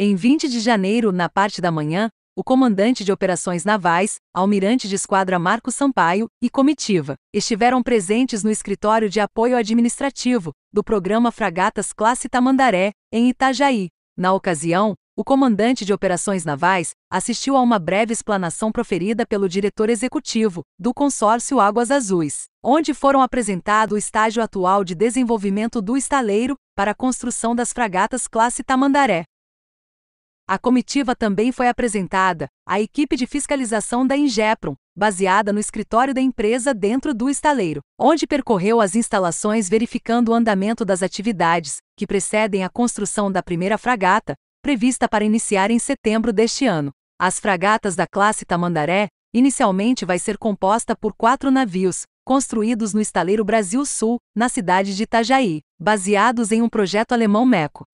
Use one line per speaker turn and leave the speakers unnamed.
Em 20 de janeiro, na parte da manhã, o comandante de operações navais, almirante de esquadra Marco Sampaio, e comitiva, estiveram presentes no escritório de apoio administrativo do programa Fragatas Classe Tamandaré, em Itajaí. Na ocasião, o comandante de operações navais assistiu a uma breve explanação proferida pelo diretor executivo do consórcio Águas Azuis, onde foram apresentado o estágio atual de desenvolvimento do estaleiro para a construção das fragatas classe Tamandaré. A comitiva também foi apresentada à equipe de fiscalização da Ingepron, baseada no escritório da empresa dentro do estaleiro, onde percorreu as instalações verificando o andamento das atividades que precedem a construção da primeira fragata, prevista para iniciar em setembro deste ano. As fragatas da classe Tamandaré inicialmente vai ser composta por quatro navios, construídos no estaleiro Brasil Sul, na cidade de Itajaí, baseados em um projeto alemão MECO.